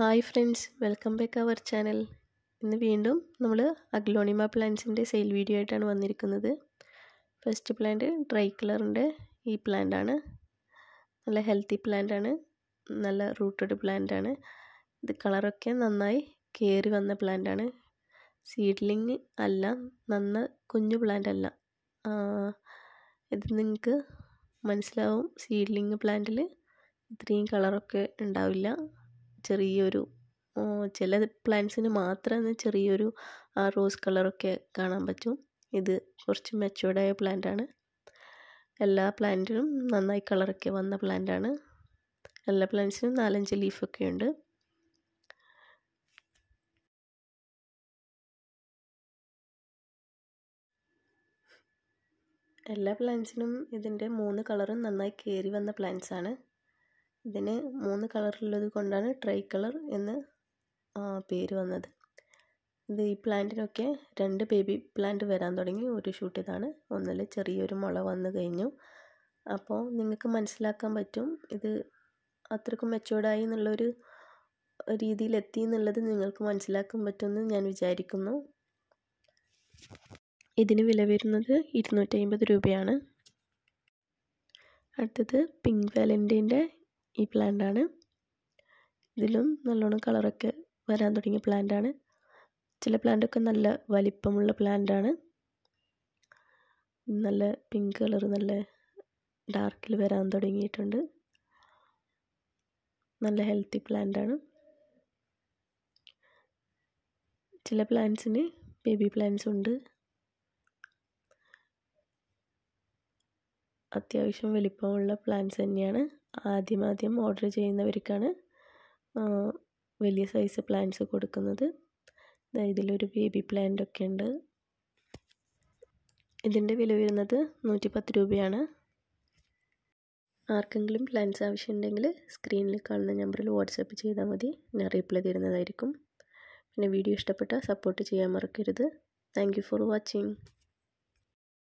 hi friends welcome back our channel ഇന്ന് വീണ്ടും നമ്മൾ അഗ്ലോണിമ പ്ലാന്റ്സിൻ്റെ സെയിൽ വീഡിയോ ആയിട്ടാണ് വന്നിരിക്കുന്നത് ഫസ്റ്റ് പ്ലാന്റ് ഡ്രൈ കളറിൻ്റെ ഈ പ്ലാന്റ് ആണ് നല്ല ഹെൽത്തി പ്ലാന്റ് ആണ് നല്ല റൂട്ടഡ് പ്ലാന്റ് ആണ് ഇത് കളറൊക്കെ നന്നായി കയറി വന്ന പ്ലാന്റ് ആണ് സീഡ്ലിങ് അല്ല നന്ന കുഞ്ഞു പ്ലാന്റ് അല്ല ഇത് നിങ്ങൾക്ക് മനസ്സിലാവും സീഡ്ലിങ് പ്ലാന്റിൽ ഇത്രയും കളറൊക്കെ ഉണ്ടാവില്ല ചെറിയൊരു ചില പ്ലാന്റ്സിന് മാത്രമേ ചെറിയൊരു ആ റോസ് കളറൊക്കെ കാണാൻ പറ്റും ഇത് കുറച്ച് മെച്ചുവേർഡായ പ്ലാന്റാണ് എല്ലാ പ്ലാന്റിനും നന്നായി കളറൊക്കെ വന്ന പ്ലാന്റാണ് എല്ലാ പ്ലാന്റ്സിനും നാലഞ്ച് ലീഫൊക്കെ ഉണ്ട് എല്ലാ പ്ലാന്റ്സിനും ഇതിൻ്റെ മൂന്ന് കളറും നന്നായി കയറി വന്ന പ്ലാന്റ്സാണ് ഇതിന് മൂന്ന് കളറുള്ളത് കൊണ്ടാണ് ട്രൈ കളർ എന്ന് പേര് വന്നത് ഇത് ഈ പ്ലാന്റിനൊക്കെ രണ്ട് ബേബി പ്ലാന്റ് വരാൻ തുടങ്ങി ഒരു ഷൂട്ട് ഇതാണ് ഒന്നിൽ ചെറിയൊരു മുള വന്നു കഴിഞ്ഞു അപ്പോൾ നിങ്ങൾക്ക് മനസ്സിലാക്കാൻ പറ്റും ഇത് അത്രക്കും മെച്ചുവേർഡായി എന്നുള്ളൊരു രീതിയിലെത്തി എന്നുള്ളത് നിങ്ങൾക്ക് മനസ്സിലാക്കാൻ പറ്റുമെന്ന് ഞാൻ വിചാരിക്കുന്നു ഇതിന് വില വരുന്നത് ഇരുന്നൂറ്റി അമ്പത് രൂപയാണ് അടുത്തത് പിങ്ക് വാലൻറ്റൈൻ്റെ ഈ പ്ലാന്റാണ് ഇതിലും നല്ലോണം കളറൊക്കെ വരാൻ തുടങ്ങിയ പ്ലാന്റാണ് ചില പ്ലാന്റൊക്കെ നല്ല വലിപ്പമുള്ള പ്ലാന്റാണ് നല്ല പിങ്ക് കളർ നല്ല ഡാർക്കിൽ വരാൻ തുടങ്ങിയിട്ടുണ്ട് നല്ല ഹെൽത്തി പ്ലാന്റാണ് ചില പ്ലാന്റ്സിന് ബേബി പ്ലാന്റ്സ് ഉണ്ട് അത്യാവശ്യം വലിപ്പമുള്ള പ്ലാന്റ്സ് തന്നെയാണ് ആദ്യം ഓർഡർ ചെയ്യുന്നവർക്കാണ് വലിയ സൈസ് പ്ലാന്റ്സ് കൊടുക്കുന്നത് ഇതിലൊരു ബേബി പ്ലാന്റ് ഒക്കെ ഉണ്ട് ഇതിൻ്റെ വില വരുന്നത് നൂറ്റി പത്ത് രൂപയാണ് ആർക്കെങ്കിലും പ്ലാൻസ് ആവശ്യമുണ്ടെങ്കിൽ സ്ക്രീനിൽ കാണുന്ന നമ്പറിൽ വാട്സപ്പ് ചെയ്താൽ മതി ഞാൻ റീപ്ലൈ തരുന്നതായിരിക്കും പിന്നെ വീഡിയോ ഇഷ്ടപ്പെട്ടാൽ സപ്പോർട്ട് ചെയ്യാൻ മറക്കരുത് താങ്ക് ഫോർ വാച്ചിങ്